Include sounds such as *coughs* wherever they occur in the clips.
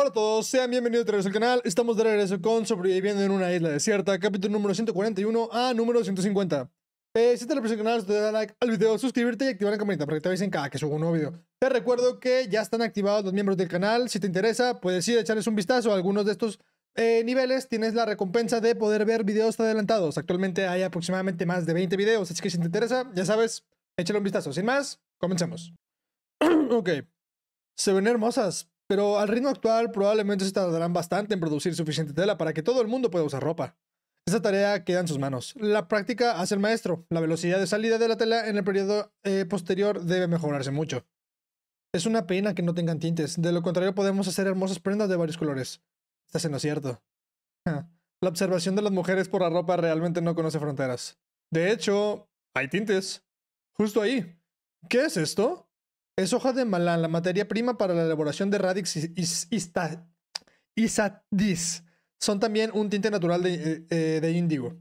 Hola a todos, sean bienvenidos de través al canal. Estamos de regreso con Sobreviviendo en una isla desierta, capítulo número 141 a número 150. Eh, si te lo el canal, te like al video, suscribirte y activar la campanita para que te avisen cada que subo un nuevo video. Te recuerdo que ya están activados los miembros del canal. Si te interesa, puedes ir a echarles un vistazo a algunos de estos eh, niveles tienes la recompensa de poder ver videos adelantados. Actualmente hay aproximadamente más de 20 videos, así que si te interesa, ya sabes, échale un vistazo. Sin más, comencemos. *clears throat* ok. Se ven hermosas. Pero al ritmo actual probablemente se tardarán bastante en producir suficiente tela para que todo el mundo pueda usar ropa. Esa tarea queda en sus manos. La práctica hace el maestro. La velocidad de salida de la tela en el periodo eh, posterior debe mejorarse mucho. Es una pena que no tengan tintes, de lo contrario podemos hacer hermosas prendas de varios colores. Estás en lo cierto. *laughs* La observación de las mujeres por la ropa realmente no conoce fronteras. De hecho, hay tintes. Justo ahí. ¿Qué es esto? Es hoja de malán, la materia prima para la elaboración de radix y, Son también un tinte natural de, eh, eh, índigo.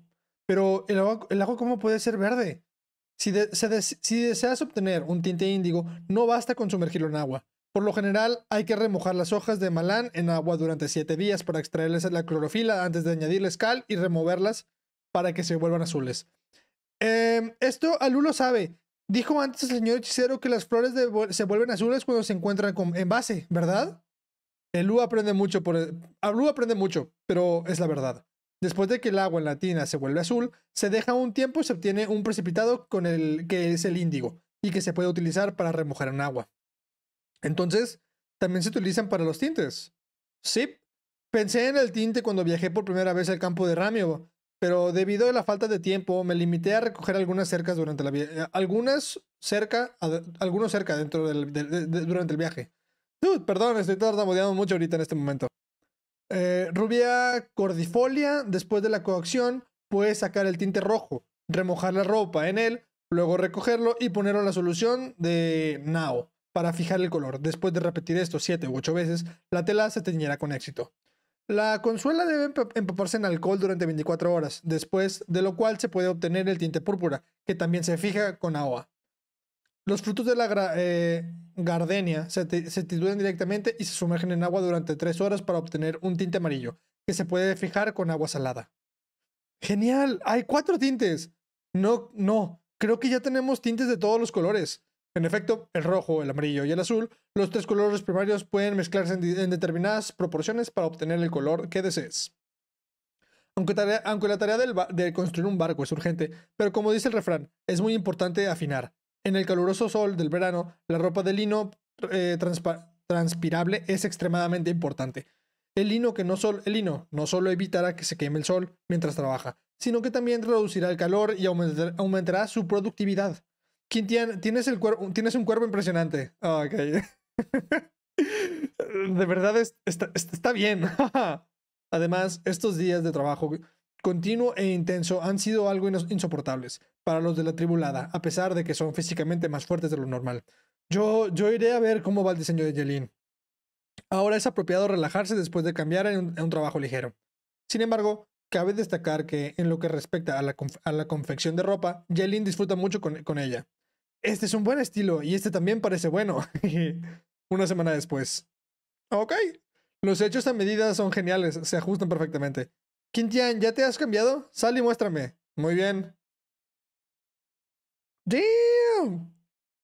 Pero el agua, ¿cómo puede ser verde? Si, deseas obtener un tinte índigo, no basta con sumergirlo en agua. Por lo general, hay que remojar las hojas de malán en agua durante 7 días para extraerles la clorofila antes de añadirles cal y removerlas para que se vuelvan azules. Em, esto a uno sabe. Dijo antes el señor hechicero que las flores se vuelven azules cuando se encuentran con, en base, ¿verdad? El Lu aprende mucho por el, ah, Lu aprende mucho, pero es la verdad. Después de que el agua en la tina se vuelve azul, se deja un tiempo y se obtiene un precipitado con el que es el índigo y que se puede utilizar para remojar en agua. Entonces, también se utilizan para los tintes. Sí, pensé en el tinte cuando viajé por primera vez al campo de Ramio, pero debido a la falta de tiempo me limité a recoger algunas cercas durante la eh, algunas cerca algunos cerca dentro del durante el viaje. perdón, estoy tardamudeando mucho ahorita en este momento. Eh, rubia cordifolia, después de la coacción, puede sacar el tinte rojo, remojar la ropa en él, luego recogerlo y ponerlo en la solución de Nao para fijar el color. Después de repetir esto siete u ocho veces, la tela se teñirá con éxito. La consuela debe empaparse en alcohol durante 24 horas, después de lo cual se puede obtener el tinte púrpura, que también se fija con agua. Los frutos de la eh, gardenia se, se titulan directamente y se sumergen en agua durante 3 horas para obtener un tinte amarillo, que se puede fijar con agua salada. Genial, hay cuatro tintes. No, no, creo que ya tenemos tintes de todos los colores. En efecto, el rojo, el amarillo y el azul, los tres colores primarios pueden mezclarse en, determinadas proporciones para obtener el color que desees. Aunque, la tarea de construir un barco es urgente, pero como dice el refrán, es muy importante afinar. En el caluroso sol del verano, la ropa de lino eh, transpirable es extremadamente importante. El lino, que no solo, el lino no evitará que se queme el sol mientras trabaja, sino que también reducirá el calor y aumentará su productividad. Quintian, tienes, el cuerpo, tienes un cuerpo impresionante. Ah, *laughs* de verdad está, bien. *laughs* Además, estos días de trabajo continuo e intenso han sido algo insoportables para los de la tribulada, a pesar de que son físicamente más fuertes de lo normal. Yo, iré a ver cómo va el diseño de Jelin. Ahora es apropiado relajarse después de cambiar a un, trabajo ligero. Sin embargo, cabe destacar que en lo que respecta a la, confección de ropa, Jelin disfruta mucho con, ella este es un buen estilo y este también parece bueno. *laughs* Una semana después. Ok. Los hechos a medida son geniales, se ajustan perfectamente. Quintian, ¿ya te has cambiado? Sal y muéstrame. Muy bien.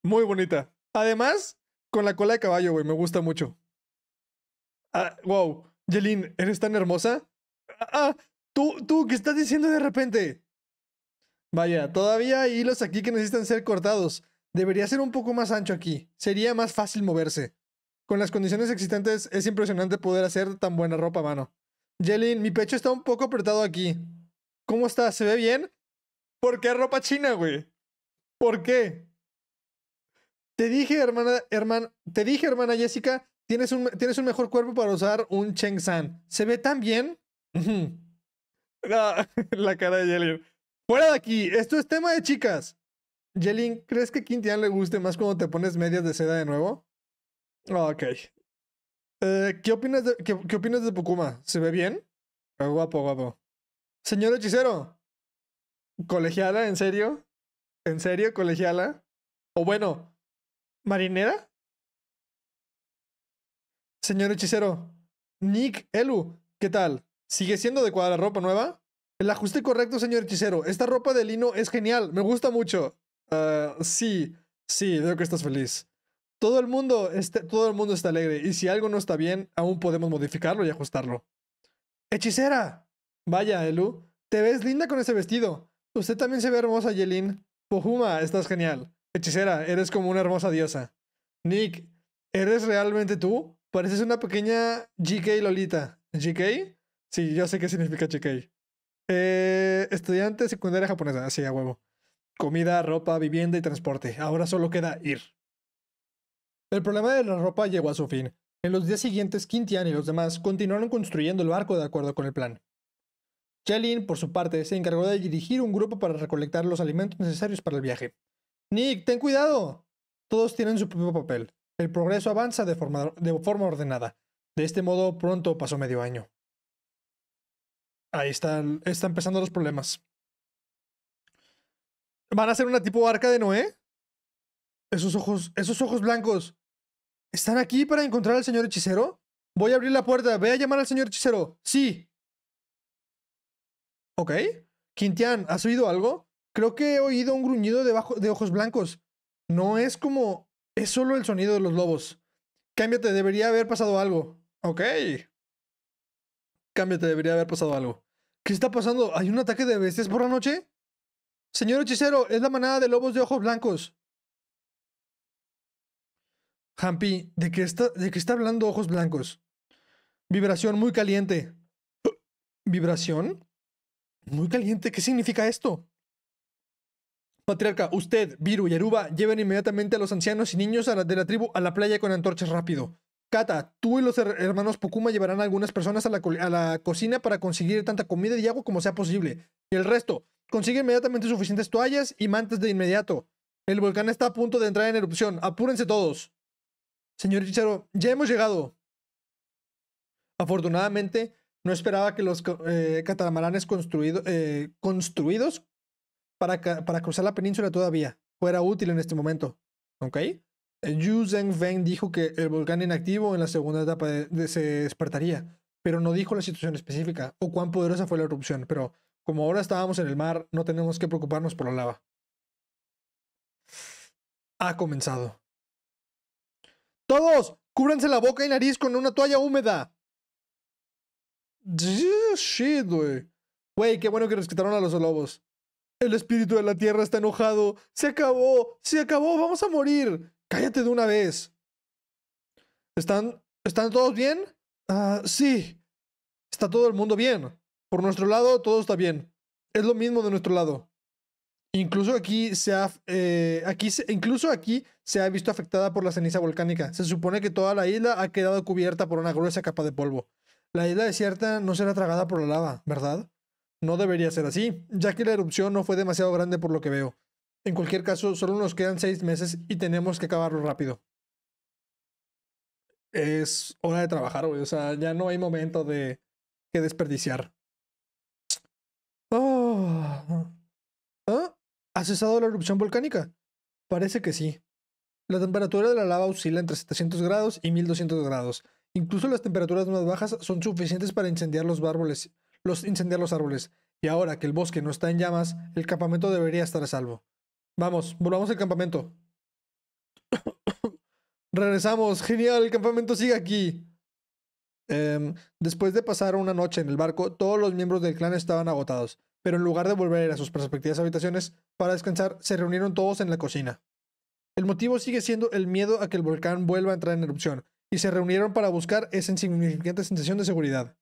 Muy bonita. Además, con la cola de caballo, güey, me gusta mucho. Ah, wow. Jelin, ¿eres tan hermosa? Ah, ah, tú, tú, ¿qué estás diciendo de repente? Vaya, todavía hay hilos aquí que necesitan ser cortados. Debería ser un poco más ancho aquí. Sería más fácil moverse. Con las condiciones existentes es impresionante poder hacer tan buena ropa, mano. Jelin, mi pecho está un poco apretado aquí. ¿Cómo está? ¿Se ve bien? ¿Por qué ropa china, güey? ¿Por qué? Te dije, hermana, hermana, te dije, hermana Jessica, tienes un, tienes un mejor cuerpo para usar un Cheng San. ¿Se ve tan bien? *laughs* la cara de Jelin. Fuera de aquí, esto es tema de chicas. Jelin, ¿crees que Quintian le guste más cuando te pones medias de seda de nuevo? Oh, ok. Eh, ¿qué, opinas de, qué, opinas de Pukuma? ¿Se ve bien? guapo, guapo. Señor hechicero. ¿Colegiala? ¿En serio? ¿En serio, colegiala? O bueno, ¿marinera? Señor hechicero. Nick Elu, ¿qué tal? ¿Sigue siendo adecuada la ropa nueva? El ajuste correcto, señor hechicero. Esta ropa de lino es genial, me gusta mucho. Ah, sí, sí, veo que estás feliz. Todo el, mundo está, todo el mundo está alegre y si algo no está bien, aún podemos modificarlo y ajustarlo. ¡Hechicera! Vaya, Elu, te ves linda con ese vestido. Usted también se ve hermosa, Yelin. Pohuma, estás genial. Hechicera, eres como una hermosa diosa. Nick, ¿eres realmente tú? Pareces una pequeña JK Lolita. ¿GK? Sí, yo sé qué significa JK. Eh, estudiante secundaria japonesa, así ah, a huevo. Comida, ropa, vivienda y transporte. Ahora solo queda ir. El problema de la ropa llegó a su fin. En los días siguientes, Quintian y los demás continuaron construyendo el barco de acuerdo con el plan. Chelin, por su parte, se encargó de dirigir un grupo para recolectar los alimentos necesarios para el viaje. Nick, ten cuidado. Todos tienen su propio papel. El progreso avanza de forma, ordenada. De este modo, pronto pasó medio año. Ahí están, están empezando los problemas. Van a ser una tipo arca de Noé. Esos ojos, esos ojos blancos. ¿Están aquí para encontrar al señor hechicero? Voy a abrir la puerta. Ve a llamar al señor hechicero. Sí. Ok. Quintian, ¿has oído algo? Creo que he oído un gruñido de ojos blancos. No es como... Es solo el sonido de los lobos. Cámbiate, debería haber pasado algo. Ok. Cámbiate, debería haber pasado algo. ¿Qué está pasando? ¿Hay un ataque de bestias por la noche? Señor hechicero, es la manada de lobos de ojos blancos. Hampi, ¿de qué está, de está hablando ojos blancos? Vibración muy caliente. ¿Vibración? Muy caliente, ¿qué significa esto? Patriarca, usted, Viru y Aruba lleven inmediatamente a los ancianos y niños de la tribu a la playa con antorchas rápido. Kata, tú y los hermanos Pukuma llevarán a algunas personas a la, a la, cocina para conseguir tanta comida y agua como sea posible. Y el resto, Consigue inmediatamente suficientes toallas y mantas de inmediato. El volcán está a punto de entrar en erupción. Apúrense todos. Señor Chicharo, ya hemos llegado. Afortunadamente, no esperaba que los eh, catamaranes eh, construidos para, para, cruzar la península todavía fuera útil en este momento. ¿Ok? Eh, Yu Feng dijo que el volcán inactivo en la segunda etapa se despertaría, pero no dijo la situación específica o cuán poderosa fue la erupción. Pero como ahora estábamos en el mar, no tenemos que preocuparnos por la lava. Ha comenzado. Todos, cúbranse la boca y nariz con una toalla húmeda. Shit, güey. Güey, qué bueno que rescataron a los lobos. El espíritu de la tierra está enojado. Se acabó, se acabó, vamos a morir. Cállate de una vez. ¿Están, están todos bien? Ah, sí. Está todo el mundo bien. Por nuestro lado, todo está bien. Es lo mismo de nuestro lado. Incluso aquí se ha, eh, aquí incluso aquí se ha visto afectada por la ceniza volcánica. Se supone que toda la isla ha quedado cubierta por una gruesa capa de polvo. La isla desierta no será tragada por la lava, ¿verdad? No debería ser así, ya que la erupción no fue demasiado grande por lo que veo. En cualquier caso, solo nos quedan seis meses y tenemos que acabarlo rápido. Es hora de trabajar, güey. O sea, ya no hay momento de que desperdiciar. ¿Ha cesado la erupción volcánica? Parece que sí. La temperatura de la lava oscila entre 700 grados y 1200 grados. Incluso las temperaturas más bajas son suficientes para incendiar los árboles, incendiar los árboles. Y ahora que el bosque no está en llamas, el campamento debería estar a salvo. Vamos, volvamos al campamento. *coughs* Regresamos. Genial, el campamento sigue aquí. Em, después de pasar una noche en el barco, todos los miembros del clan estaban agotados, pero en lugar de volver a sus respectivas habitaciones para descansar, se reunieron todos en la cocina. El motivo sigue siendo el miedo a que el volcán vuelva a entrar en erupción, y se reunieron para buscar esa insignificante sensación de seguridad.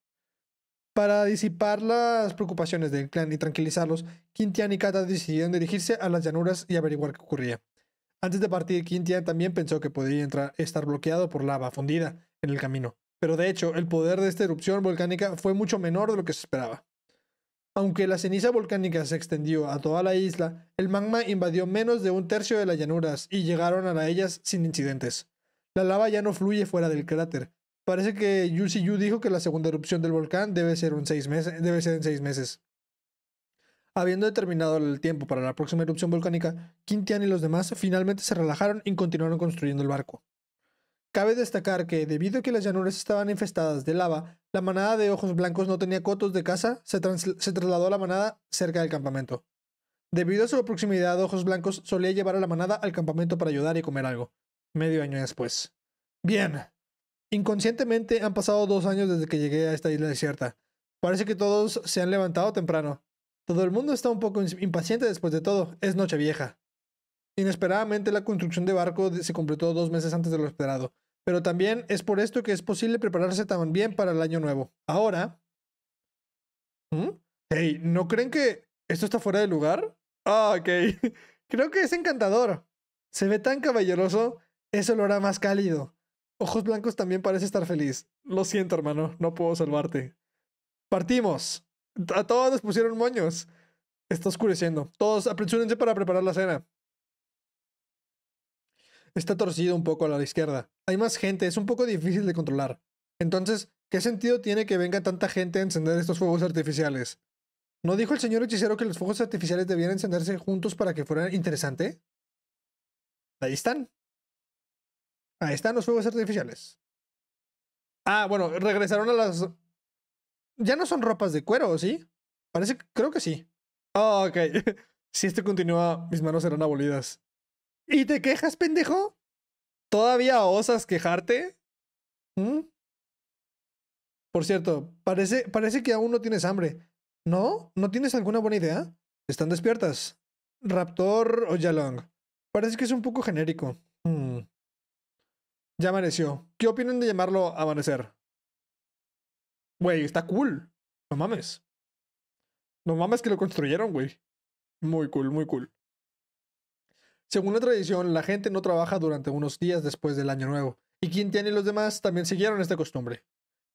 Para disipar las preocupaciones del clan y tranquilizarlos, Quintian y Kata decidieron dirigirse a las llanuras y averiguar qué ocurría. Antes de partir, Quintian también pensó que podría entrar, estar bloqueado por lava fundida en el camino, pero de hecho, el poder de esta erupción volcánica fue mucho menor de lo que se esperaba. Aunque la ceniza volcánica se extendió a toda la isla, el magma invadió menos de un tercio de las llanuras y llegaron a ellas sin incidentes. La lava ya no fluye fuera del cráter. Parece que Yu dijo que la segunda erupción del volcán debe ser, debe ser en seis meses. Habiendo determinado el tiempo para la próxima erupción volcánica, Quintian y los demás finalmente se relajaron y continuaron construyendo el barco. Cabe destacar que, debido a que las llanuras estaban infestadas de lava, la manada de ojos blancos no tenía cotos de caza, se, trasladó a la manada cerca del campamento. Debido a su proximidad, Ojos Blancos solía llevar a la manada al campamento para ayudar y comer algo, medio año después. Bien. Inconscientemente han pasado dos años desde que llegué a esta isla desierta. Parece que todos se han levantado temprano. Todo el mundo está un poco impaciente después de todo, es noche vieja. Inesperadamente la construcción de barco se completó dos meses antes de lo esperado. Pero también es por esto que es posible prepararse tan bien para el año nuevo. Ahora. Hey, ¿Mm? ¿no creen que esto está fuera de lugar? Ah, ok. *laughs* Creo que es encantador. Se ve tan caballeroso, eso lo hará más cálido. Ojos Blancos también parece estar feliz. Lo siento, hermano, no puedo salvarte. Partimos. A todos nos pusieron moños. Está oscureciendo. Todos apresúrense para preparar la cena está torcido un poco a la izquierda. Hay más gente, es un poco difícil de controlar. Entonces, ¿qué sentido tiene que venga tanta gente a encender estos fuegos artificiales? ¿No dijo el señor hechicero que los fuegos artificiales debían encenderse juntos para que fuera interesante? Ahí están. Ahí están los fuegos artificiales. Ah, bueno, regresaron a las... Ya no son ropas de cuero, ¿sí? Parece, creo que sí. oh, ok. si *laughs* esto continúa, mis manos serán abolidas. ¿Y te quejas, pendejo? ¿Todavía osas quejarte? ¿Mm? Por cierto, parece, parece que aún no tienes hambre. ¿No? ¿No tienes alguna buena idea? Están despiertas. Raptor o Yalong. Parece que es un poco genérico. Hmm. Ya amaneció. ¿Qué opinan de llamarlo amanecer? Güey, está cool. No mames. No mames que lo construyeron, güey. Muy cool, muy cool. Según la tradición, la gente no trabaja durante unos días después del Año Nuevo, y Quintian y los demás también siguieron esta costumbre.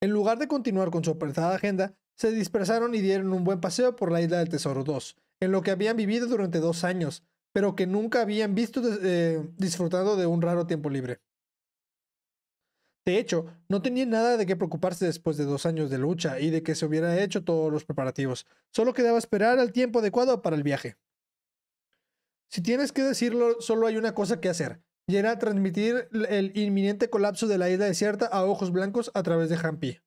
En lugar de continuar con su apretada agenda, se dispersaron y dieron un buen paseo por la isla del Tesoro 2, en lo que habían vivido durante dos años, pero que nunca habían visto eh, disfrutando de un raro tiempo libre. De hecho, no tenían nada de qué preocuparse después de dos años de lucha y de que se hubiera hecho todos los preparativos. Solo quedaba esperar al tiempo adecuado para el viaje. Si tienes que decirlo, solo hay una cosa que hacer. Y era transmitir el inminente colapso de la isla desierta a Ojos Blancos a través de Hampi.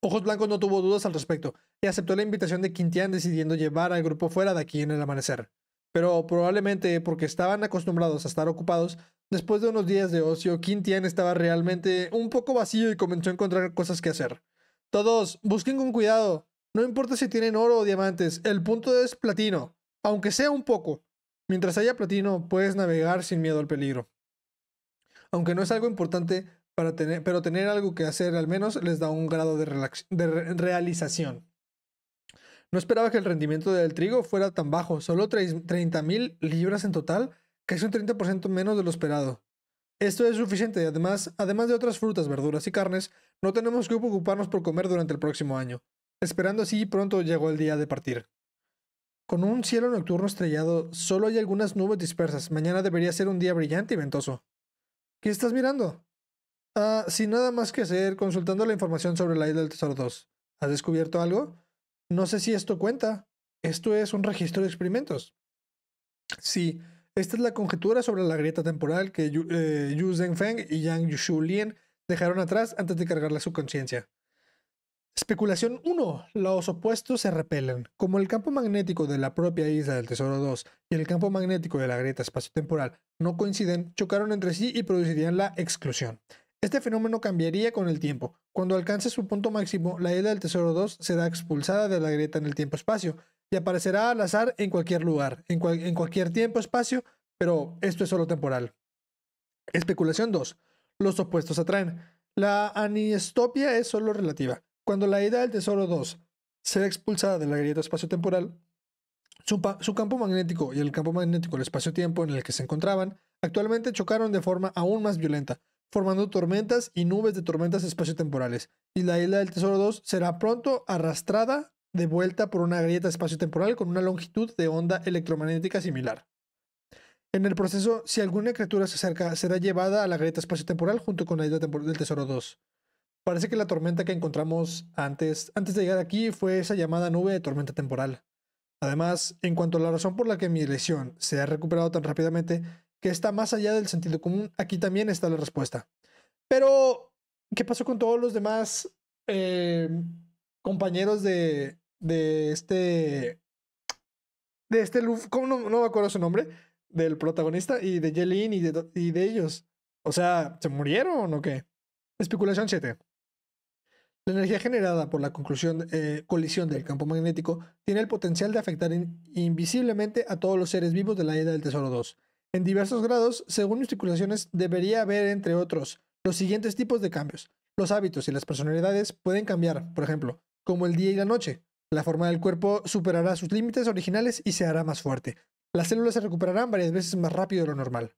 Ojos Blancos no tuvo dudas al respecto y aceptó la invitación de Quintian decidiendo llevar al grupo fuera de aquí en el amanecer. Pero probablemente porque estaban acostumbrados a estar ocupados, después de unos días de ocio, Quintian estaba realmente un poco vacío y comenzó a encontrar cosas que hacer. Todos, busquen con cuidado. No importa si tienen oro o diamantes, el punto es platino, aunque sea un poco. Mientras haya platino, puedes navegar sin miedo al peligro. Aunque no es algo importante, para tener, pero tener algo que hacer al menos les da un grado de, realización. No esperaba que el rendimiento del trigo fuera tan bajo, solo 30.000 libras en total, que es un 30% menos de lo esperado. Esto es suficiente y además, además de otras frutas, verduras y carnes, no tenemos que preocuparnos por comer durante el próximo año. Esperando así, pronto llegó el día de partir. Con un cielo nocturno estrellado, solo hay algunas nubes dispersas. Mañana debería ser un día brillante y ventoso. ¿Qué estás mirando? Ah, sin nada más que hacer, consultando la información sobre la isla del Tesoro 2. ¿Has descubierto algo? No sé si esto cuenta. Esto es un registro de experimentos. Sí, esta es la conjetura sobre la grieta temporal que Yu, eh, y Yang Lien dejaron atrás antes de cargarle su conciencia. Especulación 1. Los opuestos se repelen. Como el campo magnético de la propia isla del Tesoro 2 y el campo magnético de la grieta espacio-temporal no coinciden, chocaron entre sí y producirían la exclusión. Este fenómeno cambiaría con el tiempo. Cuando alcance su punto máximo, la isla del Tesoro 2 será expulsada de la grieta en el tiempo-espacio y aparecerá al azar en cualquier lugar, en, cualquier tiempo-espacio, pero esto es solo temporal. Especulación 2. Los opuestos atraen. La anistopia es solo relativa. Cuando la idea del Tesoro 2 será expulsada de la grieta espaciotemporal, su, su campo magnético y el campo magnético del espacio-tiempo en el que se encontraban actualmente chocaron de forma aún más violenta, formando tormentas y nubes de tormentas espaciotemporales, y la isla del Tesoro 2 será pronto arrastrada de vuelta por una grieta espacio-temporal con una longitud de onda electromagnética similar. En el proceso, si alguna criatura se acerca, será llevada a la grieta espacio-temporal junto con la isla del Tesoro 2. Parece que la tormenta que encontramos antes, antes de llegar aquí fue esa llamada nube de tormenta temporal. Además, en cuanto a la razón por la que mi lesión se ha recuperado tan rápidamente, que está más allá del sentido común, aquí también está la respuesta. Pero, ¿qué pasó con todos los demás eh, compañeros de, de este... De este ¿cómo no, me acuerdo su nombre? Del protagonista y de Jelin y de, y de ellos. O sea, ¿se murieron o qué? Especulación 7. La energía generada por la conclusión, eh, colisión del campo magnético tiene el potencial de afectar invisiblemente a todos los seres vivos de la era del Tesoro 2. En diversos grados, según mis circulaciones, debería haber, entre otros, los siguientes tipos de cambios. Los hábitos y las personalidades pueden cambiar, por ejemplo, como el día y la noche. La forma del cuerpo superará sus límites originales y se hará más fuerte. Las células se recuperarán varias veces más rápido de lo normal.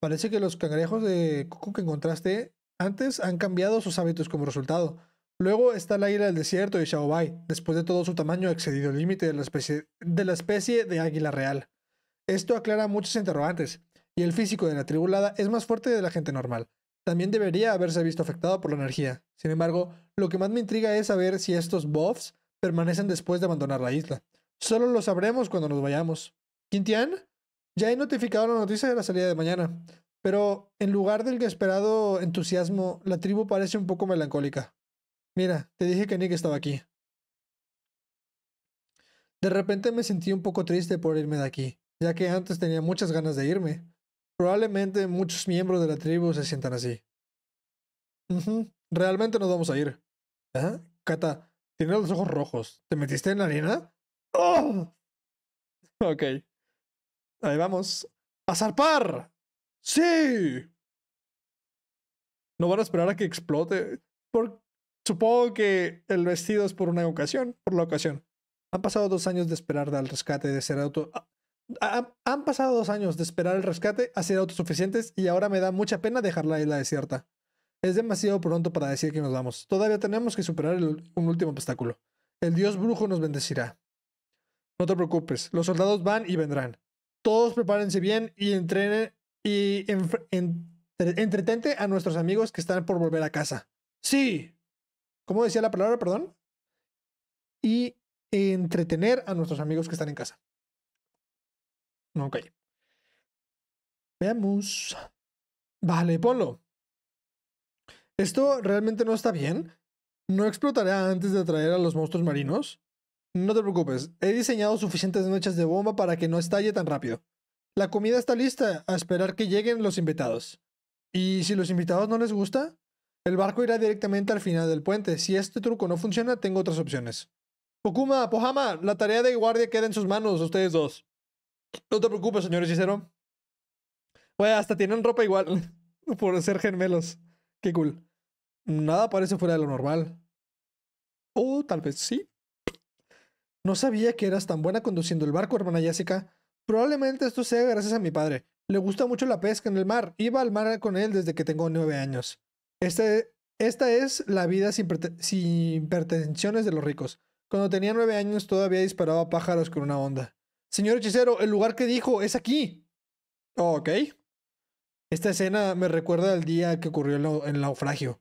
Parece que los cangrejos de Coco que encontraste antes han cambiado sus hábitos como resultado. Luego está el águila del desierto de Xiaobai, después de todo su tamaño ha excedido el límite de, la especie, de la especie de águila real. Esto aclara muchos interrogantes, y el físico de la tribulada es más fuerte de la gente normal. También debería haberse visto afectado por la energía. Sin embargo, lo que más me intriga es saber si estos buffs permanecen después de abandonar la isla. Solo lo sabremos cuando nos vayamos. Quintian, ya he notificado la noticia de la salida de mañana, pero en lugar del esperado entusiasmo, la tribu parece un poco melancólica. Mira, te dije que Nick estaba aquí. De repente me sentí un poco triste por irme de aquí, ya que antes tenía muchas ganas de irme. Probablemente muchos miembros de la tribu se sientan así. Realmente nos vamos a ir. ¿Eh? Kata, tienes los ojos rojos. ¿Te metiste en la arena? ¡Oh! Ok. Ahí vamos. ¡A zarpar! ¡Sí! No van a esperar a que explote. ¿Por Supongo que el vestido es por una ocasión, por la ocasión. Han pasado dos años de esperar al rescate, de ser auto... Ah, ah, han, pasado dos años de esperar el rescate a ser autosuficientes y ahora me da mucha pena dejar la isla desierta. Es demasiado pronto para decir que nos vamos. Todavía tenemos que superar un último obstáculo. El dios brujo nos bendecirá. No te preocupes, los soldados van y vendrán. Todos prepárense bien y entrenen y entretente a nuestros amigos que están por volver a casa. Sí, ¿Cómo decía la palabra? Perdón. Y entretener a nuestros amigos que están en casa. Ok. Veamos. Vale, ponlo. Esto realmente no está bien. No explotará antes de atraer a los monstruos marinos. No te preocupes, he diseñado suficientes noches de bomba para que no estalle tan rápido. La comida está lista, a esperar que lleguen los invitados. ¿Y si los invitados no les gusta? El barco irá directamente al final del puente. Si este truco no funciona, tengo otras opciones. ¡Pokuma! Pohama, la tarea de guardia queda en sus manos, ustedes dos. No te preocupes, señor hechicero. Oye, hasta tienen ropa igual *laughs* por ser gemelos. Qué cool. Nada parece fuera de lo normal. O oh, tal vez sí. No sabía que eras tan buena conduciendo el barco, hermana Jessica. Probablemente esto sea gracias a mi padre. Le gusta mucho la pesca en el mar. Iba al mar con él desde que tengo nueve años. Este, esta es la vida sin, sin pretensiones de los ricos. Cuando tenía nueve años todavía disparaba pájaros con una onda. Señor hechicero, el lugar que dijo es aquí. Oh, ok. Esta escena me recuerda al día que ocurrió el, el naufragio.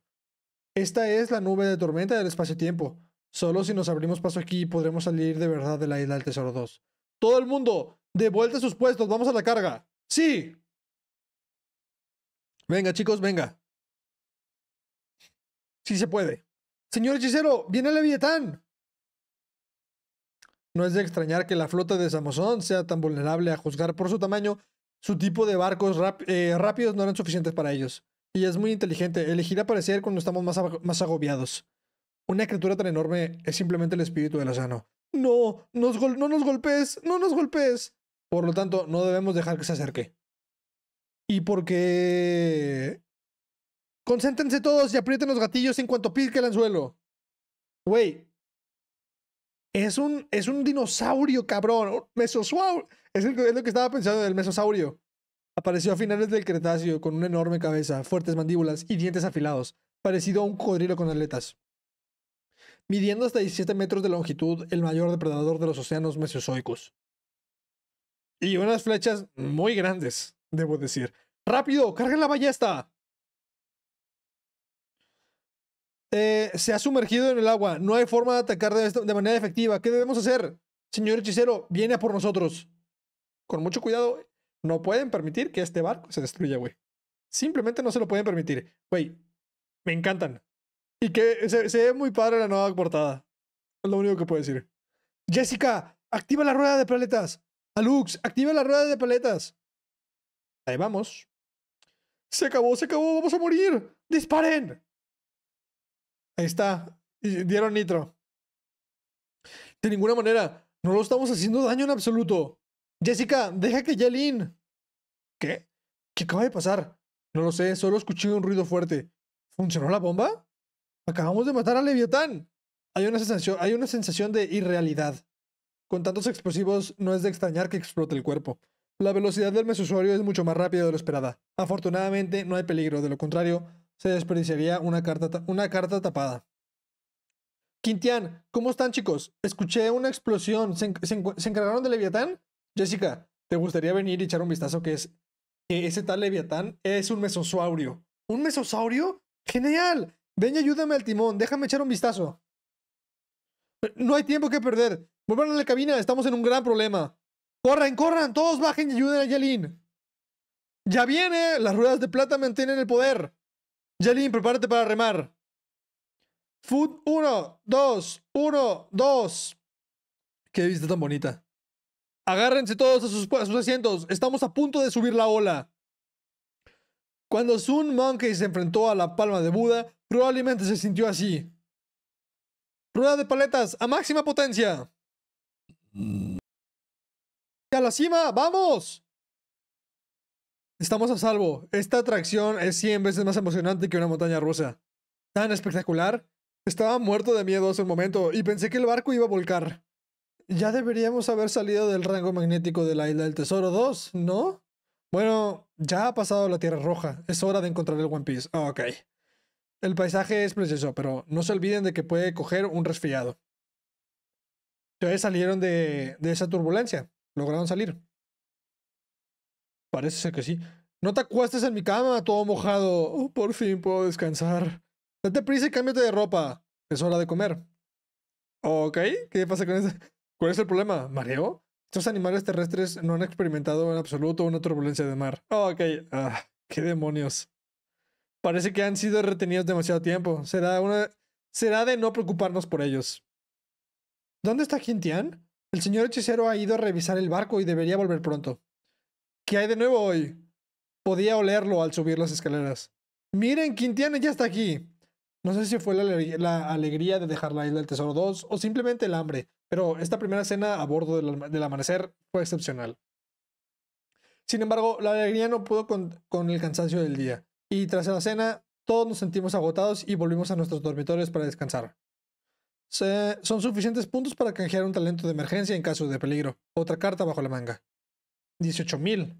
Esta es la nube de tormenta del espacio-tiempo. Solo si nos abrimos paso aquí podremos salir de verdad de la isla del Tesoro 2. Todo el mundo, de vuelta a sus puestos, vamos a la carga. Sí. Venga, chicos, venga. Sí se puede. Señor hechicero, viene el Leviatán. No es de extrañar que la flota de Samosón sea tan vulnerable a juzgar por su tamaño. Su tipo de barcos eh, rápidos no eran suficientes para ellos. Y es muy inteligente. Elegir aparecer cuando estamos más, más agobiados. Una criatura tan enorme es simplemente el espíritu de del océano. No, nos no nos golpes, no nos golpes. Por lo tanto, no debemos dejar que se acerque. Y por qué...? Concéntrense todos y aprieten los gatillos en cuanto pique el anzuelo. Güey. Es un, es un dinosaurio, cabrón. Mesosaurio. Es, el, es lo que estaba pensando del mesosaurio. Apareció a finales del Cretáceo con una enorme cabeza, fuertes mandíbulas y dientes afilados, parecido a un cocodrilo con aletas. Midiendo hasta 17 metros de longitud, el mayor depredador de los océanos mesozoicos. Y unas flechas muy grandes, debo decir. ¡Rápido! ¡Carguen la ballesta! Eh, se ha sumergido en el agua. No hay forma de atacar de, manera efectiva. ¿Qué debemos hacer? Señor hechicero, viene a por nosotros. Con mucho cuidado, no pueden permitir que este barco se destruya, güey. Simplemente no se lo pueden permitir. Güey, me encantan. Y que se, se ve muy padre la nueva portada. Es lo único que puedo decir. Jessica, activa la rueda de paletas. Alux, activa la rueda de paletas. Ahí vamos. Se acabó, se acabó, vamos a morir. Disparen. Ahí está. Dieron nitro. De ninguna manera. No lo estamos haciendo daño en absoluto. Jessica, deja que Yelin. ¿Qué? ¿Qué acaba de pasar? No lo sé, solo escuché un ruido fuerte. ¿Funcionó la bomba? Acabamos de matar a Leviatán. Hay una sensación, hay una sensación de irrealidad. Con tantos explosivos, no es de extrañar que explote el cuerpo. La velocidad del mesusuario es mucho más rápida de lo esperada. Afortunadamente, no hay peligro, de lo contrario, se desperdiciaría una carta, una carta tapada. Quintian, ¿cómo están chicos? Escuché una explosión. ¿Se, encargaron de Leviatán? Jessica, ¿te gustaría venir y echar un vistazo que es eh, ese tal Leviatán es un mesosaurio? ¿Un mesosaurio? ¡Genial! Ven y ayúdame al timón, déjame echar un vistazo. Eh, no hay tiempo que perder. Vuelvan a la cabina, estamos en un gran problema. ¡Corran, corran! ¡Todos bajen y ayuden a Yalin! ¡Ya viene! Las ruedas de plata mantienen el poder. Jalín prepárate para remar. Food 1, 2, 1, 2. Qué vista tan bonita. Agárrense todos a sus, asientos. Estamos a punto de subir la ola. Cuando Sun Monkey se enfrentó a la palma de Buda, probablemente se sintió así. Rueda de paletas a máxima potencia. Y mm. a la cima! ¡Vamos! Estamos a salvo. Esta atracción es 100 veces más emocionante que una montaña rusa. Tan espectacular. Estaba muerto de miedo hace un momento y pensé que el barco iba a volcar. Ya deberíamos haber salido del rango magnético de la isla del Tesoro 2, ¿no? Bueno, ya ha pasado la Tierra Roja. Es hora de encontrar el One Piece. ok. El paisaje es precioso, pero no se olviden de que puede coger un resfriado. Ya salieron de esa turbulencia. Lograron salir. Parece ser que sí. No te acuestes en mi cama, todo mojado. Oh, por fin puedo descansar. Date prisa y cámbiate de ropa. Es hora de comer. Ok, ¿qué pasa con eso? ¿Cuál es el problema? ¿Mareo? Estos animales terrestres no han experimentado en absoluto una turbulencia de mar. ok, ah, qué demonios. Parece que han sido retenidos demasiado tiempo. Será una. Será de no preocuparnos por ellos. ¿Dónde está Quintian? El señor hechicero ha ido a revisar el barco y debería volver pronto. ¿Qué hay de nuevo hoy? Podía olerlo al subir las escaleras. Miren, Quintiana ya está aquí. No sé si fue la, alegría, de dejar la isla del Tesoro 2 o simplemente el hambre, pero esta primera cena a bordo del, amanecer fue excepcional. Sin embargo, la alegría no pudo con, el cansancio del día, y tras la cena todos nos sentimos agotados y volvimos a nuestros dormitorios para descansar. son suficientes puntos para canjear un talento de emergencia en caso de peligro. Otra carta bajo la manga. 18.000.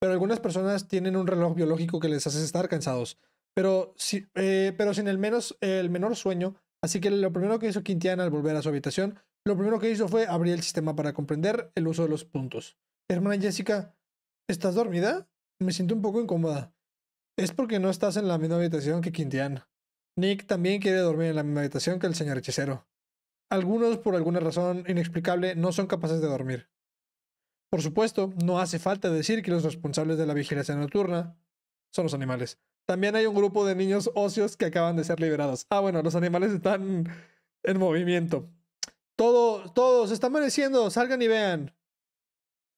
Pero algunas personas tienen un reloj biológico que les hace estar cansados, pero, sí eh, pero sin el, menos, el menor sueño. Así que lo primero que hizo Quintiana al volver a su habitación, lo primero que hizo fue abrir el sistema para comprender el uso de los puntos. Hermana Jessica, ¿estás dormida? Me siento un poco incómoda. Es porque no estás en la misma habitación que Quintiana. Nick también quiere dormir en la misma habitación que el señor hechicero. Algunos, por alguna razón inexplicable, no son capaces de dormir. Por supuesto, no hace falta decir que los responsables de la vigilancia nocturna son los animales. También hay un grupo de niños óseos que acaban de ser liberados. Ah, bueno, los animales están en movimiento. Todo, todos, está amaneciendo, salgan y vean.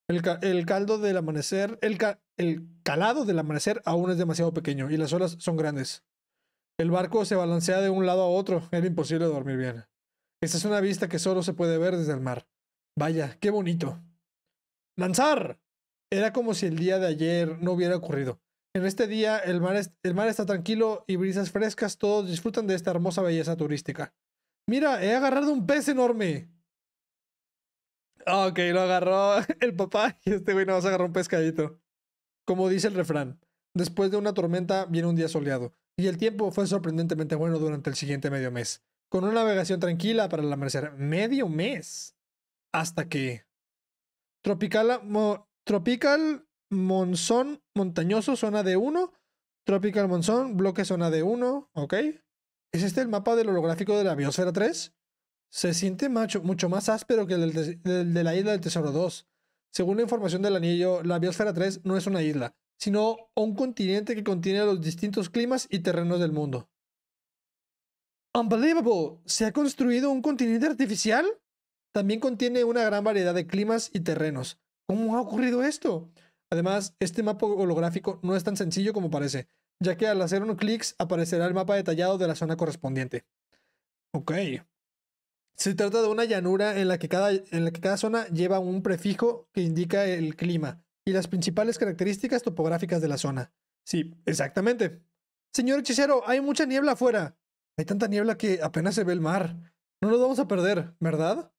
El, caldo del amanecer, el, el calado del amanecer aún es demasiado pequeño y las olas son grandes. El barco se balancea de un lado a otro, era imposible dormir bien. Esta es una vista que solo se puede ver desde el mar. Vaya, qué bonito lanzar. Era como si el día de ayer no hubiera ocurrido. En este día el mar, el mar está tranquilo y brisas frescas, todos disfrutan de esta hermosa belleza turística. Mira, he agarrado un pez enorme. Ok, lo agarró *laughs* el papá y este güey no a agarró un pescadito. Como dice el refrán, después de una tormenta viene un día soleado, y el tiempo fue sorprendentemente bueno durante el siguiente medio mes, con una navegación tranquila para el amanecer. Medio mes. Hasta que... Tropical, tropical Monzón Montañoso, zona de 1. Tropical Monzón, bloque zona de 1. Ok. ¿Es este el mapa del holográfico de la Biosfera 3? Se siente macho, mucho más áspero que el de, la isla del Tesoro 2. Según la información del anillo, la Biosfera 3 no es una isla, sino un continente que contiene los distintos climas y terrenos del mundo. Unbelievable. ¿Se ha construido un continente artificial? También contiene una gran variedad de climas y terrenos. ¿Cómo ha ocurrido esto? Además, este mapa holográfico no es tan sencillo como parece, ya que al hacer un clics aparecerá el mapa detallado de la zona correspondiente. Ok. Se trata de una llanura en la que cada, en la que cada zona lleva un prefijo que indica el clima y las principales características topográficas de la zona. Sí, exactamente. Señor hechicero, hay mucha niebla afuera. Hay tanta niebla que apenas se ve el mar. No nos vamos a perder, ¿verdad?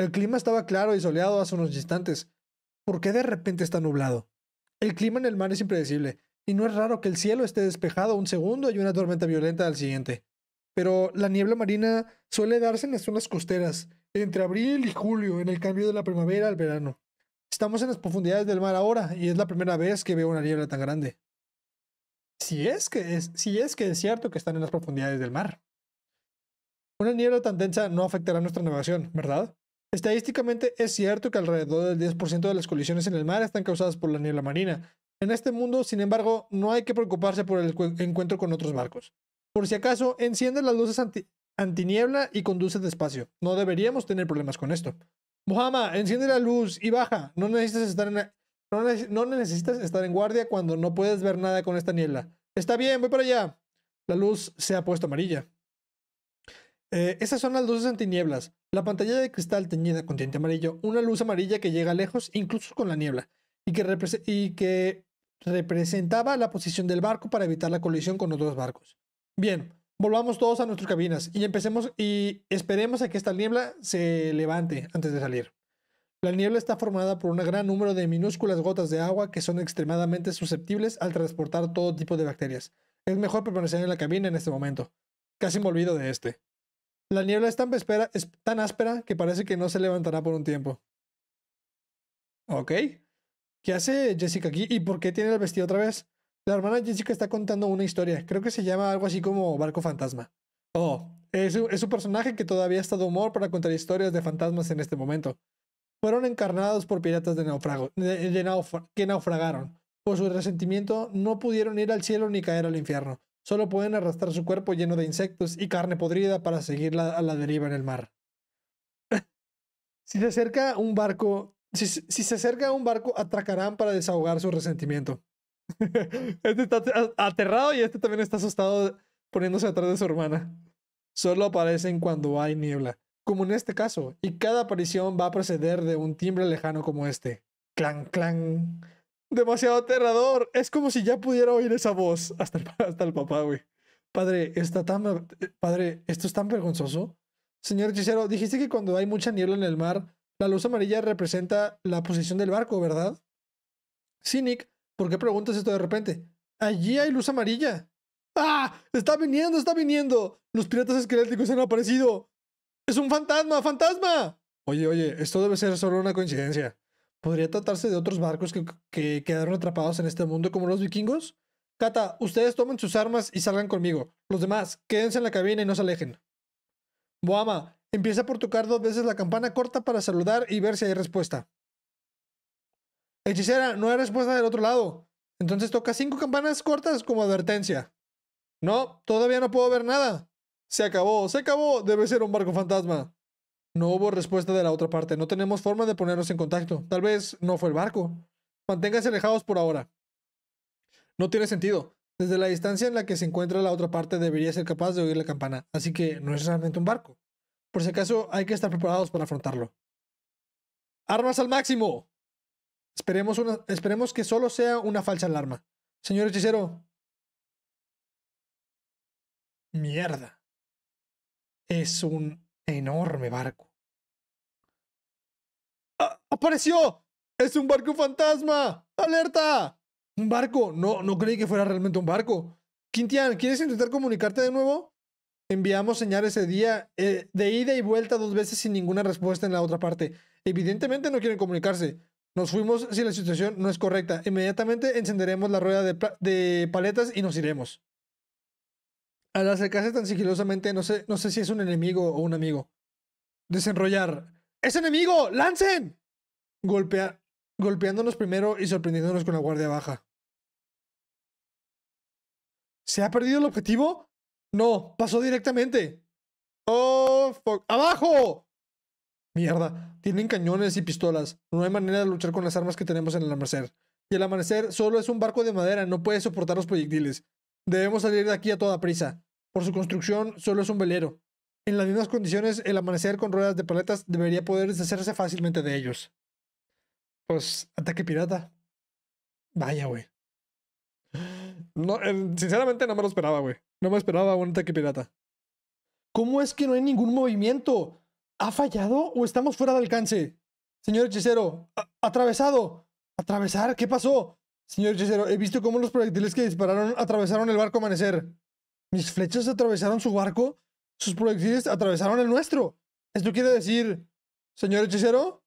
El clima estaba claro y soleado hace unos instantes. ¿Por qué de repente está nublado? El clima en el mar es impredecible, y no es raro que el cielo esté despejado un segundo y una tormenta violenta al siguiente. Pero la niebla marina suele darse en las zonas costeras, entre abril y julio, en el cambio de la primavera al verano. Estamos en las profundidades del mar ahora, y es la primera vez que veo una niebla tan grande. Si es que es, es, que es cierto que están en las profundidades del mar. Una niebla tan densa no afectará nuestra navegación, ¿verdad? Estadísticamente es cierto que alrededor del 10% de las colisiones en el mar están causadas por la niebla marina. En este mundo, sin embargo, no hay que preocuparse por el encuentro con otros barcos. Por si acaso, enciende las luces antiniebla y conduce despacio. No deberíamos tener problemas con esto. Mohama, enciende la luz y baja. No necesitas estar en, no necesitas estar en guardia cuando no puedes ver nada con esta niebla. Está bien, voy para allá. La luz se ha puesto amarilla. Eh, Estas son las luces antinieblas. La pantalla de cristal teñida con tinte amarillo, una luz amarilla que llega lejos, incluso con la niebla, y que, representaba la posición del barco para evitar la colisión con otros barcos. Bien, volvamos todos a nuestras cabinas y empecemos y esperemos a que esta niebla se levante antes de salir. La niebla está formada por un gran número de minúsculas gotas de agua que son extremadamente susceptibles al transportar todo tipo de bacterias. Es mejor permanecer en la cabina en este momento. Casi me olvido de este. La niebla es tan, es tan áspera que parece que no se levantará por un tiempo. Ok. ¿Qué hace Jessica aquí y por qué tiene el vestido otra vez? La hermana Jessica está contando una historia. Creo que se llama algo así como Barco Fantasma. Oh, es, un personaje que todavía está de humor para contar historias de fantasmas en este momento. Fueron encarnados por piratas de que naufragaron. Por su resentimiento no pudieron ir al cielo ni caer al infierno. Solo pueden arrastrar su cuerpo lleno de insectos y carne podrida para seguirla a la deriva en el mar. si se acerca un barco, si, se acerca un barco, atracarán para desahogar su resentimiento. *laughs* este está aterrado y este también está asustado poniéndose atrás de su hermana. Solo aparecen cuando hay niebla, como en este caso, y cada aparición va a proceder de un timbre lejano como este. Clan, clan. Demasiado aterrador. Es como si ya pudiera oír esa voz. Hasta el, hasta el papá, güey. Padre, está tan, eh, padre, esto es tan vergonzoso. Señor hechicero, dijiste que cuando hay mucha niebla en el mar, la luz amarilla representa la posición del barco, ¿verdad? Sí, Nick, ¿por qué preguntas esto de repente? Allí hay luz amarilla. ¡Ah! ¡Está viniendo, está viniendo! Los piratas esqueléticos han aparecido. ¡Es un fantasma, fantasma! Oye, oye, esto debe ser solo una coincidencia podría tratarse de otros barcos que, quedaron atrapados en este mundo como los vikingos. Cata, ustedes tomen sus armas y salgan conmigo. Los demás, quédense en la cabina y no se alejen. Boama, empieza por tocar dos veces la campana corta para saludar y ver si hay respuesta. Hechicera, no hay respuesta del otro lado. Entonces toca cinco campanas cortas como advertencia. No, todavía no puedo ver nada. Se acabó, se acabó. Debe ser un barco fantasma. No hubo respuesta de la otra parte. No tenemos forma de ponernos en contacto. Tal vez no fue el barco. Manténganse alejados por ahora. No tiene sentido. Desde la distancia en la que se encuentra la otra parte debería ser capaz de oír la campana, así que no es realmente un barco. Por si acaso hay que estar preparados para afrontarlo. ¡Armas al máximo! Esperemos, esperemos que solo sea una falsa alarma. Señor hechicero. Mierda. Es un enorme barco. ¡Apareció! ¡Es un barco fantasma! ¡Alerta! ¿Un barco? No, no creí que fuera realmente un barco. Quintian, ¿quieres intentar comunicarte de nuevo? Enviamos señal ese día eh, de ida y vuelta dos veces sin ninguna respuesta en la otra parte. Evidentemente no quieren comunicarse. Nos fuimos si la situación no es correcta. Inmediatamente encenderemos la rueda de, paletas y nos iremos. Al acercarse tan sigilosamente, no sé, no sé si es un enemigo o un amigo. Desenrollar. ¡Es enemigo! ¡Lancen! golpea, golpeándonos primero y sorprendiéndonos con la guardia baja. ¿Se ha perdido el objetivo? No, pasó directamente. ¡Oh, fuck! ¡Abajo! Mierda, tienen cañones y pistolas. No hay manera de luchar con las armas que tenemos en el amanecer. Y el amanecer solo es un barco de madera, no puede soportar los proyectiles. Debemos salir de aquí a toda prisa. Por su construcción, solo es un velero. En las mismas condiciones, el amanecer con ruedas de paletas debería poder deshacerse fácilmente de ellos. Pues, ataque pirata. Vaya, güey. No, sinceramente no me lo esperaba, güey. No me esperaba un ataque pirata. ¿Cómo es que no hay ningún movimiento? ¿Ha fallado o estamos fuera de alcance? Señor hechicero, atravesado. ¿Atravesar? ¿Qué pasó? Señor hechicero, he visto cómo los proyectiles que dispararon atravesaron el barco amanecer. Mis flechas atravesaron su barco. Sus proyectiles atravesaron el nuestro. Esto quiere decir, señor hechicero,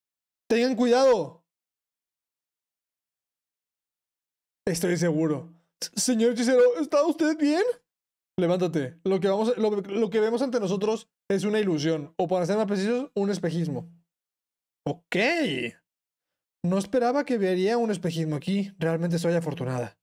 tengan cuidado. Estoy seguro. Señor hechicero, ¿está usted bien? Levántate. Lo que, vamos, lo, que vemos ante nosotros es una ilusión, o para ser más precisos, un espejismo. Ok. No esperaba que vería un espejismo aquí. Realmente soy afortunada.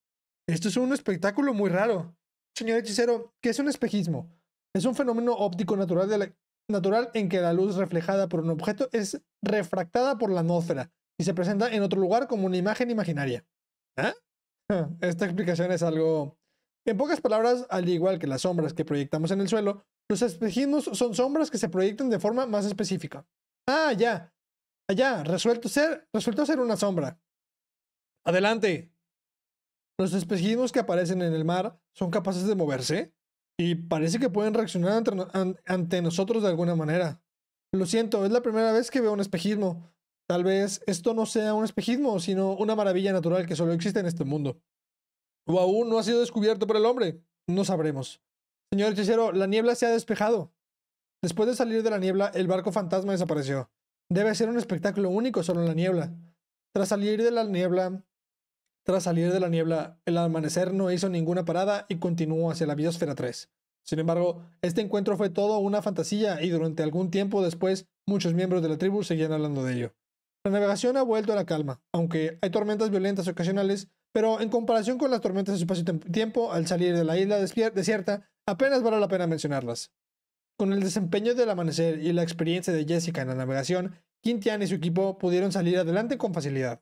Esto es un espectáculo muy raro. Señor hechicero, ¿qué es un espejismo? Es un fenómeno óptico natural, natural en que la luz reflejada por un objeto es refractada por la atmósfera y se presenta en otro lugar como una imagen imaginaria. ¿Eh? *laughs* Esta explicación es algo... En pocas palabras, al igual que las sombras que proyectamos en el suelo, los espejismos son sombras que se proyectan de forma más específica. Ah, ya. Allá, ah, resuelto ser, resultó ser una sombra. Adelante. Los espejismos que aparecen en el mar son capaces de moverse y parece que pueden reaccionar ante nosotros de alguna manera. Lo siento, es la primera vez que veo un espejismo. Tal vez esto no sea un espejismo, sino una maravilla natural que solo existe en este mundo. O aún no ha sido descubierto por el hombre. No sabremos. Señor hechicero, la niebla se ha despejado. Después de salir de la niebla, el barco fantasma desapareció. Debe ser un espectáculo único solo en la niebla. Tras salir de la niebla, tras salir de la niebla, el amanecer no hizo ninguna parada y continuó hacia la biosfera 3. Sin embargo, este encuentro fue todo una fantasía y durante algún tiempo después muchos miembros de la tribu seguían hablando de ello. La navegación ha vuelto a la calma, aunque hay tormentas violentas ocasionales, pero en comparación con las tormentas de espacio-tiempo al salir de la isla desierta, apenas vale la pena mencionarlas. Con el desempeño del amanecer y la experiencia de Jessica en la navegación, Quintian y su equipo pudieron salir adelante con facilidad.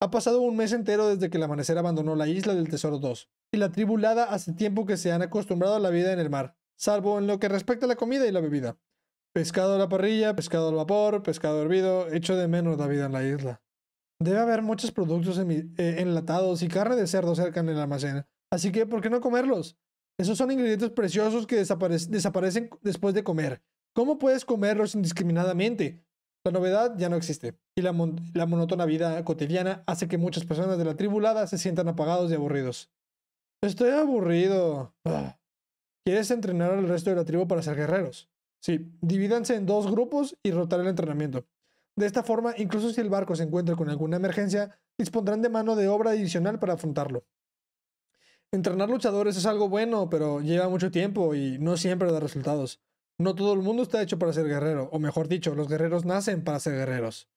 Ha pasado un mes entero desde que el amanecer abandonó la isla del Tesoro 2, y la tribulada hace tiempo que se han acostumbrado a la vida en el mar, salvo en lo que respecta a la comida y la bebida. Pescado a la parrilla, pescado al vapor, pescado hervido, echo de menos la vida en la isla. Debe haber muchos productos eh, enlatados y carne de cerdo cerca en el almacén, así que ¿por qué no comerlos? Esos son ingredientes preciosos que desaparecen después de comer. ¿Cómo puedes comerlos indiscriminadamente? La novedad ya no existe, y la, monótona vida cotidiana hace que muchas personas de la tribulada se sientan apagados y aburridos. Estoy aburrido. Ah. ¿Quieres entrenar al resto de la tribu para ser guerreros? Sí, divídanse en dos grupos y rotar el entrenamiento. De esta forma, incluso si el barco se encuentra con alguna emergencia, dispondrán de mano de obra adicional para afrontarlo. Entrenar luchadores es algo bueno, pero lleva mucho tiempo y no siempre da resultados. No todo el mundo está hecho para ser guerrero, o mejor dicho, los guerreros nacen para ser guerreros.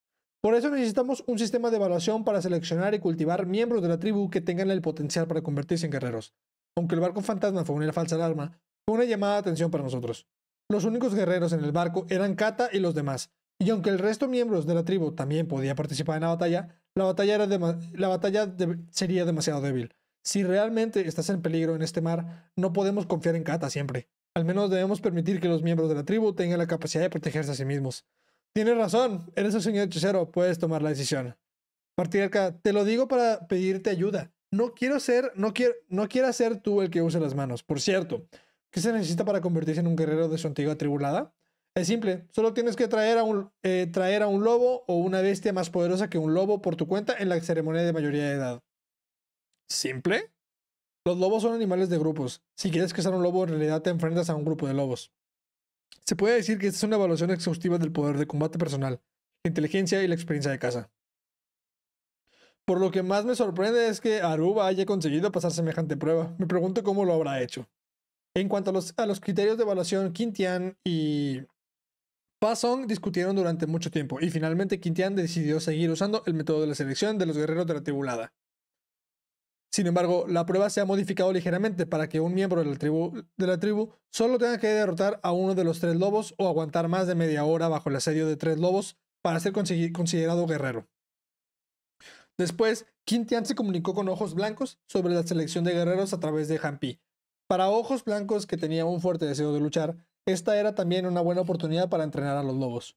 Por eso necesitamos un sistema de evaluación para seleccionar y cultivar miembros de la tribu que tengan el potencial para convertirse en guerreros. Aunque el barco fantasma fue una falsa alarma, fue una llamada de atención para nosotros. Los únicos guerreros en el barco eran Kata y los demás, y aunque el resto miembros de la tribu también podía participar en la batalla, la batalla, sería demasiado débil. Si realmente estás en peligro en este mar, no podemos confiar en Kata siempre. Al menos debemos permitir que los miembros de la tribu tengan la capacidad de protegerse a sí mismos. Tienes razón, eres el señor hechicero, puedes tomar la decisión. kata te lo digo para pedirte ayuda. No quiero ser, no quiero, no quiero ser tú el que use las manos. Por cierto, ¿Qué se necesita para convertirse en un guerrero de su antigua tribulada? Es simple, solo tienes que traer a, un, eh, traer a un lobo o una bestia más poderosa que un lobo por tu cuenta en la ceremonia de mayoría de edad. ¿Simple? Los lobos son animales de grupos. Si quieres cazar un lobo, en realidad te enfrentas a un grupo de lobos. Se puede decir que esta es una evaluación exhaustiva del poder de combate personal, la inteligencia y la experiencia de caza. Por lo que más me sorprende es que Aruba haya conseguido pasar semejante prueba. Me pregunto cómo lo habrá hecho. En cuanto a los, criterios de evaluación, Quintian y Pasong discutieron durante mucho tiempo y finalmente Quintian decidió seguir usando el método de la selección de los guerreros de la tribulada. Sin embargo, la prueba se ha modificado ligeramente para que un miembro de la, tribu, de la tribu solo tenga que derrotar a uno de los tres lobos o aguantar más de media hora bajo el asedio de tres lobos para ser considerado guerrero. Después, Quintian se comunicó con Ojos Blancos sobre la selección de guerreros a través de Hampi, para ojos blancos que tenía un fuerte deseo de luchar, esta era también una buena oportunidad para entrenar a los lobos.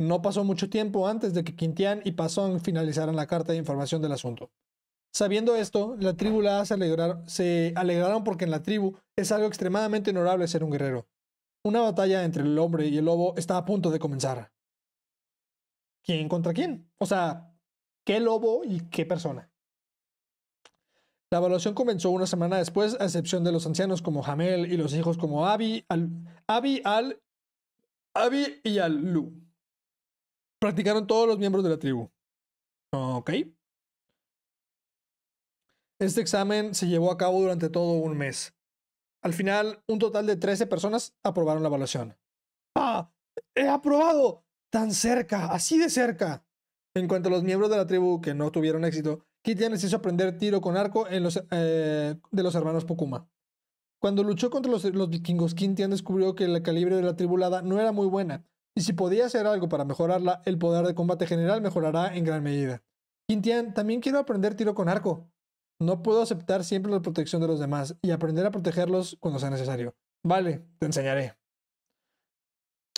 No pasó mucho tiempo antes de que Quintian y Pasón finalizaran la carta de información del asunto. Sabiendo esto, la tribu la se, alegraron, se alegraron porque en la tribu es algo extremadamente honorable ser un guerrero. Una batalla entre el hombre y el lobo está a punto de comenzar. ¿Quién contra quién? O sea, ¿qué lobo y qué persona? La evaluación comenzó una semana después, a excepción de los ancianos como Hamel y los hijos como Abi Al, Abi Al, Abi y Al-Lu. Practicaron todos los miembros de la tribu. Ok. Este examen se llevó a cabo durante todo un mes. Al final, un total de 13 personas aprobaron la evaluación. ¡Ah! ¡He aprobado! Tan cerca, así de cerca. En cuanto a los miembros de la tribu que no tuvieron éxito, les hizo aprender tiro con arco en los, eh, de los hermanos Pokuma. Cuando luchó contra los, vikingos, Quintian descubrió que el calibre de la tribulada no era muy buena, y si podía hacer algo para mejorarla, el poder de combate general mejorará en gran medida. Quintian, también quiero aprender tiro con arco. No puedo aceptar siempre la protección de los demás y aprender a protegerlos cuando sea necesario. Vale, te enseñaré.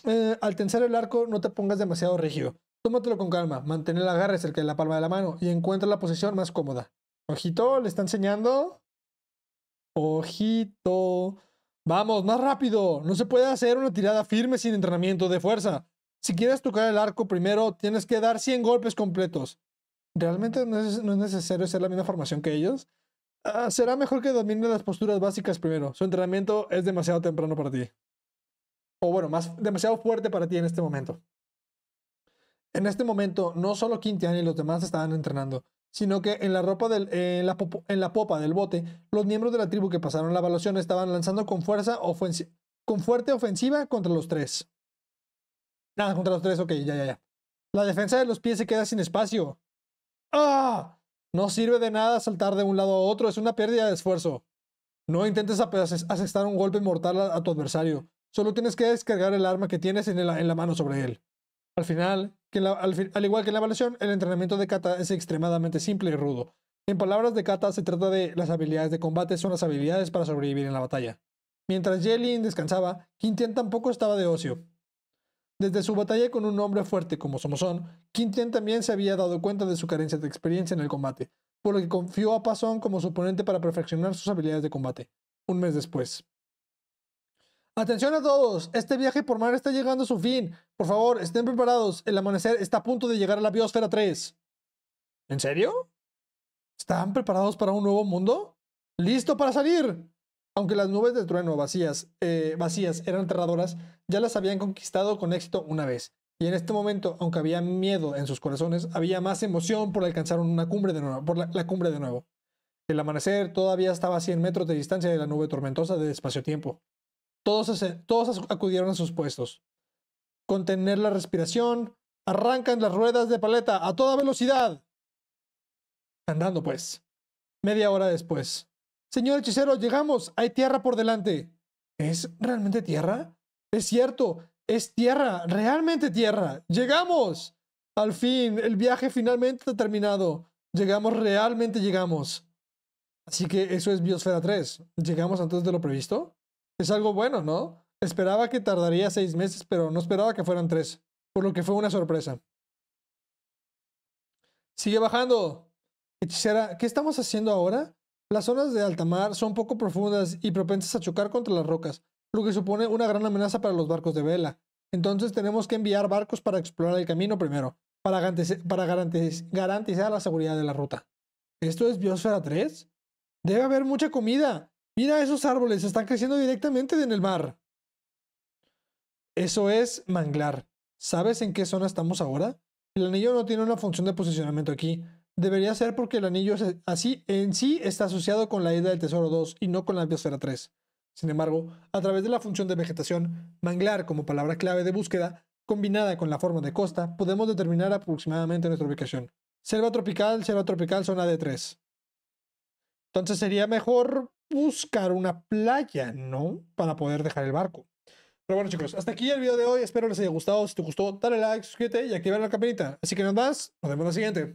Eh, al tensar el arco, no te pongas demasiado rígido. Tómatelo con calma, mantén el agarre cerca de la palma de la mano y encuentra la posición más cómoda. Ojito, le está enseñando. Ojito. Vamos, más rápido. No se puede hacer una tirada firme sin entrenamiento de fuerza. Si quieres tocar el arco primero, tienes que dar 100 golpes completos. ¿Realmente no es, necesario hacer la misma formación que ellos? Ah, será mejor que domine las posturas básicas primero. Su entrenamiento es demasiado temprano para ti. O bueno, más demasiado fuerte para ti en este momento. En este momento, no solo Quintiana y los demás estaban entrenando, sino que en la, ropa eh, en, la popa del bote, los miembros de la tribu que pasaron la evaluación estaban lanzando con, fuerza con fuerte ofensiva contra los tres. Nada, ah, contra los tres, ok, ya, ya, ya. La defensa de los pies se queda sin espacio. ¡Ah! No sirve de nada saltar de un lado a otro, es una pérdida de esfuerzo. No intentes asestar un golpe mortal a, tu adversario. Solo tienes que descargar el arma que tienes en la mano sobre él. Al final, al, igual que la evaluación, el entrenamiento de kata es extremadamente simple y rudo. En palabras de kata, se trata de las habilidades de combate, son las habilidades para sobrevivir en la batalla. Mientras Yelin descansaba, Quintian tampoco estaba de ocio. Desde su batalla con un hombre fuerte como Somosón, Quintian también se había dado cuenta de su carencia de experiencia en el combate, por lo que confió a Pasón como su oponente para perfeccionar sus habilidades de combate. Un mes después. Atención a todos, este viaje por mar está llegando a su fin. Por favor, estén preparados, el amanecer está a punto de llegar a la biosfera 3. ¿En serio? ¿Están preparados para un nuevo mundo? ¡Listo para salir! Aunque las nubes de trueno vacías, eh, vacías eran aterradoras, ya las habían conquistado con éxito una vez. Y en este momento, aunque había miedo en sus corazones, había más emoción por alcanzar una cumbre de nuevo, por la, la cumbre de nuevo. El amanecer todavía estaba a 100 metros de distancia de la nube tormentosa de espacio-tiempo. Todos, acudieron a sus puestos. Contener la respiración. Arrancan las ruedas de paleta a toda velocidad. Andando, pues. Media hora después. Señor hechicero, llegamos. Hay tierra por delante. ¿Es realmente tierra? Es cierto. Es tierra. Realmente tierra. Llegamos. Al fin, el viaje finalmente ha terminado. Llegamos, realmente llegamos. Así que eso es Biosfera 3. ¿Llegamos antes de lo previsto? Es algo bueno, ¿no? Esperaba que tardaría seis meses, pero no esperaba que fueran tres, por lo que fue una sorpresa. Sigue bajando. Hechicera, ¿qué estamos haciendo ahora? Las zonas de alta mar son poco profundas y propensas a chocar contra las rocas, lo que supone una gran amenaza para los barcos de vela. Entonces tenemos que enviar barcos para explorar el camino primero, para, garantizar la seguridad de la ruta. ¿Esto es Biosfera 3? Debe haber mucha comida. Mira, esos árboles están creciendo directamente en el mar. Eso es manglar. ¿Sabes en qué zona estamos ahora? El anillo no tiene una función de posicionamiento aquí. Debería ser porque el anillo así en sí está asociado con la isla del Tesoro 2 y no con la Biosfera 3. Sin embargo, a través de la función de vegetación, manglar como palabra clave de búsqueda, combinada con la forma de costa, podemos determinar aproximadamente nuestra ubicación. Selva tropical, selva tropical, zona D3. Entonces sería mejor buscar una playa, ¿no? Para poder dejar el barco. Pero bueno, chicos, hasta aquí el video de hoy. Espero les haya gustado. Si te gustó, dale like, suscríbete y activa la campanita. Así que nada más, nos vemos en la siguiente.